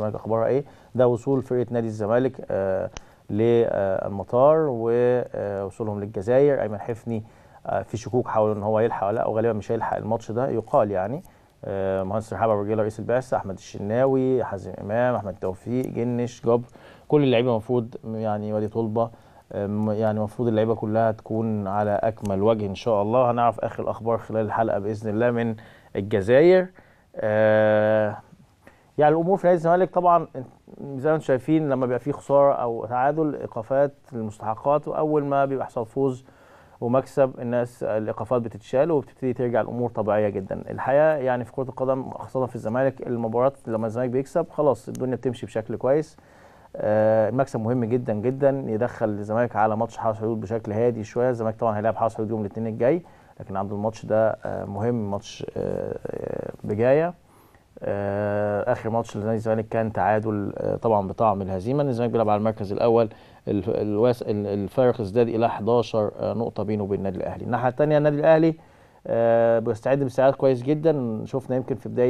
الزمالك اخبارها ايه ده وصول فرقه نادي الزمالك آه، للمطار ووصولهم آه، للجزائر ايمن حفني آه، في شكوك حول ان هو يلحق ولا لا وغالبا مش هيلحق الماتش ده يقال يعني مهندس رحاب ابو رئيس البعثه احمد الشناوي حازم امام احمد توفيق جنش جبر كل اللعيبه المفروض يعني وادي طلبه يعني المفروض اللعيبه كلها تكون على اكمل وجه ان شاء الله هنعرف اخر الاخبار خلال الحلقه باذن الله من الجزائر يعني الامور في نادي الزمالك طبعا زي ما انتم شايفين لما بيبقى في خساره او تعادل ايقافات المستحقات واول ما بيبقى حصل فوز ومكسب الناس الايقافات بتتشال وبتبتدي ترجع الامور طبيعيه جدا الحقيقه يعني في كره القدم خاصه في الزمالك المباريات لما الزمالك بيكسب خلاص الدنيا بتمشي بشكل كويس آه، المكسب مهم جدا جدا يدخل الزمالك على ماتش حرس حدود بشكل هادي شويه الزمالك طبعا هيلاعب حرس حدود يوم الاثنين الجاي لكن عنده الماتش ده آه، مهم ماتش آه، بجايه آه، اخر ماتش لنادي الزمالك كان تعادل آه، طبعا بطعم الهزيمه الزمالك بيلعب على المركز الاول الفارق ازداد الى 11 آه، نقطه بينه وبين النادي الاهلي الناحيه الثانيه النادي الاهلي بيستعد باستعداد كويس جدا شفنا يمكن في بدايه